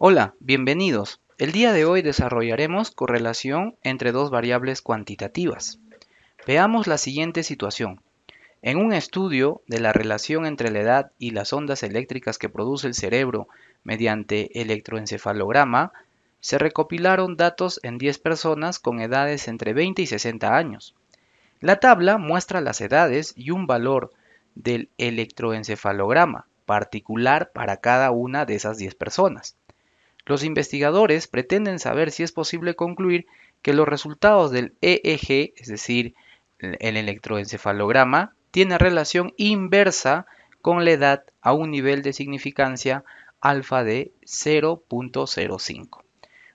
Hola, bienvenidos. El día de hoy desarrollaremos correlación entre dos variables cuantitativas. Veamos la siguiente situación. En un estudio de la relación entre la edad y las ondas eléctricas que produce el cerebro mediante electroencefalograma, se recopilaron datos en 10 personas con edades entre 20 y 60 años. La tabla muestra las edades y un valor del electroencefalograma particular para cada una de esas 10 personas. Los investigadores pretenden saber si es posible concluir que los resultados del EEG, es decir, el electroencefalograma, tiene relación inversa con la edad a un nivel de significancia alfa de 0.05.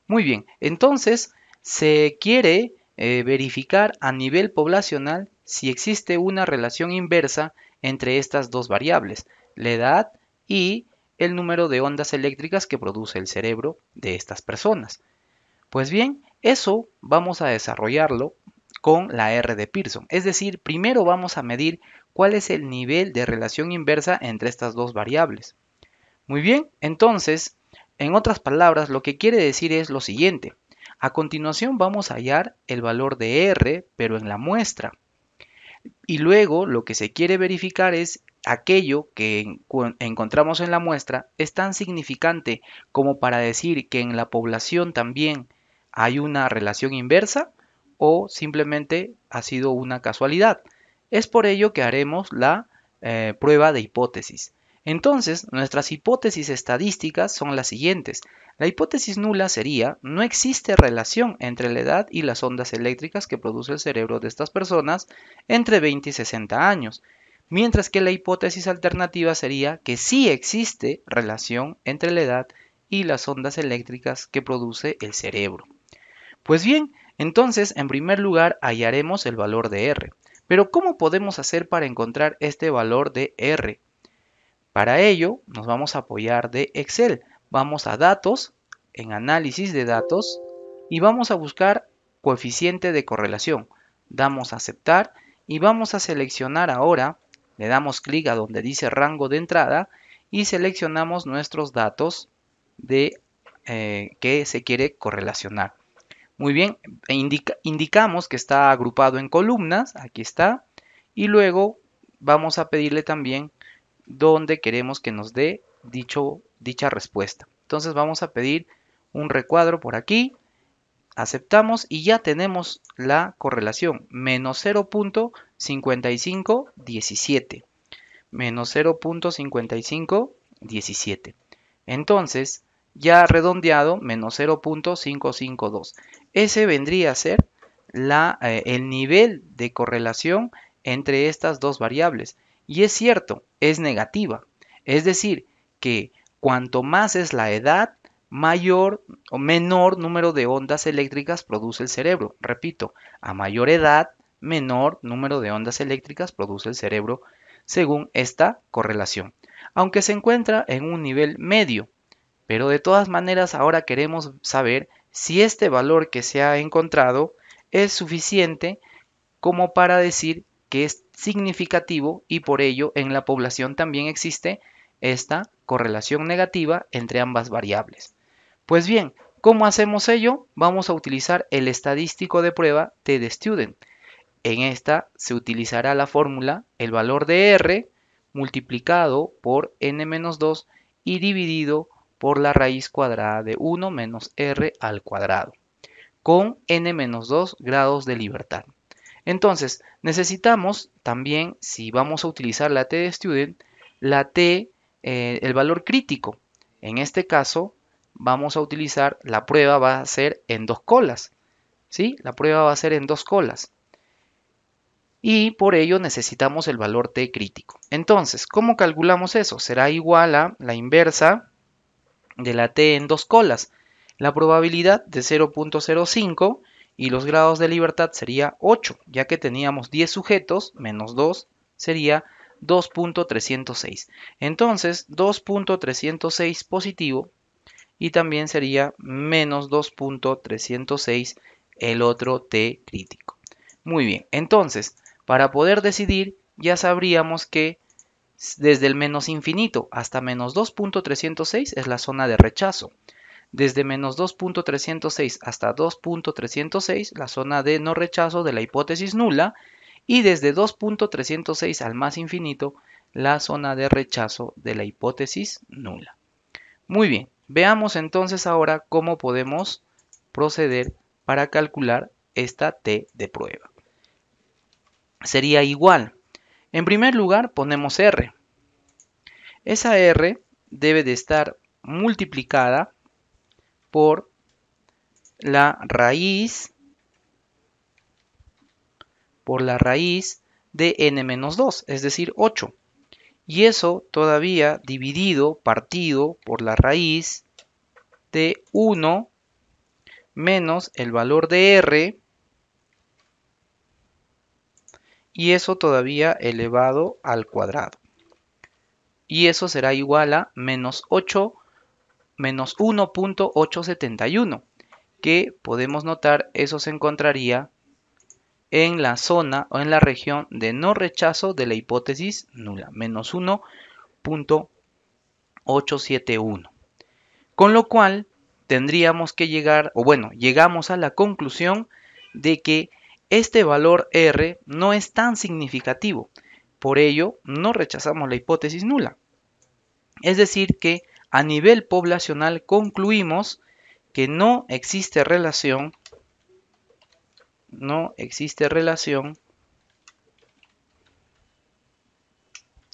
Muy bien, entonces se quiere eh, verificar a nivel poblacional si existe una relación inversa entre estas dos variables, la edad y el número de ondas eléctricas que produce el cerebro de estas personas. Pues bien, eso vamos a desarrollarlo con la R de Pearson. Es decir, primero vamos a medir cuál es el nivel de relación inversa entre estas dos variables. Muy bien, entonces, en otras palabras, lo que quiere decir es lo siguiente. A continuación vamos a hallar el valor de R, pero en la muestra. Y luego lo que se quiere verificar es aquello que encontramos en la muestra es tan significante como para decir que en la población también hay una relación inversa o simplemente ha sido una casualidad. Es por ello que haremos la eh, prueba de hipótesis. Entonces, nuestras hipótesis estadísticas son las siguientes. La hipótesis nula sería, no existe relación entre la edad y las ondas eléctricas que produce el cerebro de estas personas entre 20 y 60 años mientras que la hipótesis alternativa sería que sí existe relación entre la edad y las ondas eléctricas que produce el cerebro. Pues bien, entonces en primer lugar hallaremos el valor de R. Pero ¿cómo podemos hacer para encontrar este valor de R? Para ello nos vamos a apoyar de Excel. Vamos a datos, en análisis de datos, y vamos a buscar coeficiente de correlación. Damos a aceptar y vamos a seleccionar ahora le damos clic a donde dice rango de entrada y seleccionamos nuestros datos de, eh, que se quiere correlacionar. Muy bien, e indicamos que está agrupado en columnas, aquí está, y luego vamos a pedirle también dónde queremos que nos dé dicho, dicha respuesta. Entonces vamos a pedir un recuadro por aquí, aceptamos y ya tenemos la correlación, menos 0.5517. Menos 0.5517. Entonces, ya redondeado, menos 0.552. Ese vendría a ser la, eh, el nivel de correlación entre estas dos variables. Y es cierto, es negativa. Es decir, que cuanto más es la edad, mayor o menor número de ondas eléctricas produce el cerebro. Repito, a mayor edad, menor número de ondas eléctricas produce el cerebro según esta correlación, aunque se encuentra en un nivel medio. Pero de todas maneras ahora queremos saber si este valor que se ha encontrado es suficiente como para decir que es significativo y por ello en la población también existe esta correlación negativa entre ambas variables. Pues bien, ¿cómo hacemos ello? Vamos a utilizar el estadístico de prueba T de Student. En esta se utilizará la fórmula el valor de R multiplicado por n-2 y dividido por la raíz cuadrada de 1 menos r al cuadrado, con n-2 grados de libertad. Entonces, necesitamos también, si vamos a utilizar la t de student, la t, eh, el valor crítico. En este caso, vamos a utilizar, la prueba va a ser en dos colas. ¿sí? La prueba va a ser en dos colas. Y por ello necesitamos el valor T crítico. Entonces, ¿cómo calculamos eso? Será igual a la inversa de la T en dos colas. La probabilidad de 0.05 y los grados de libertad sería 8, ya que teníamos 10 sujetos, menos 2 sería 2.306. Entonces, 2.306 positivo y también sería menos 2.306 el otro T crítico. Muy bien, entonces, para poder decidir, ya sabríamos que desde el menos infinito hasta menos 2.306 es la zona de rechazo. Desde menos 2.306 hasta 2.306 la zona de no rechazo de la hipótesis nula. Y desde 2.306 al más infinito la zona de rechazo de la hipótesis nula. Muy bien, Veamos entonces ahora cómo podemos proceder para calcular esta T de prueba. Sería igual. En primer lugar ponemos R. Esa R debe de estar multiplicada por la raíz por la raíz de n-2, es decir, 8. Y eso todavía dividido, partido por la raíz de 1 menos el valor de r. Y eso todavía elevado al cuadrado. Y eso será igual a menos 8 menos 1.871 que podemos notar eso se encontraría en la zona o en la región de no rechazo de la hipótesis nula, menos 1.871. Con lo cual, tendríamos que llegar, o bueno, llegamos a la conclusión de que este valor R no es tan significativo. Por ello, no rechazamos la hipótesis nula. Es decir, que a nivel poblacional concluimos que no existe relación no existe relación.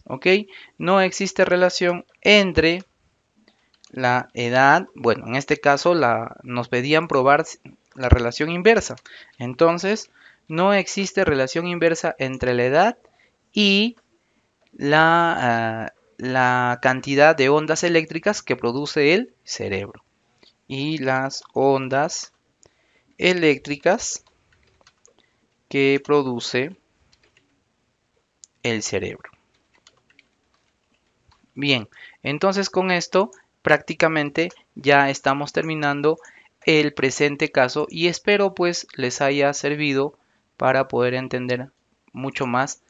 ¿Ok? No existe relación entre la edad, bueno, en este caso nos pedían probar la relación inversa. Entonces, no existe relación inversa entre la edad y la ah, cantidad de ondas eléctricas que produce el cerebro. Y las ondas eléctricas que produce el cerebro. Bien, entonces con esto prácticamente ya estamos terminando el presente caso y espero pues les haya servido para poder entender mucho más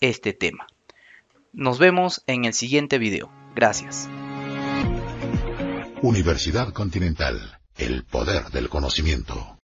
este tema. Nos vemos en el siguiente video. Gracias. Universidad Continental, el poder del conocimiento.